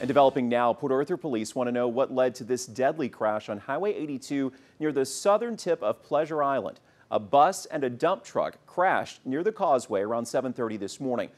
And developing now, Port Arthur police want to know what led to this deadly crash on Highway 82 near the southern tip of Pleasure Island. A bus and a dump truck crashed near the causeway around 7:30 this morning.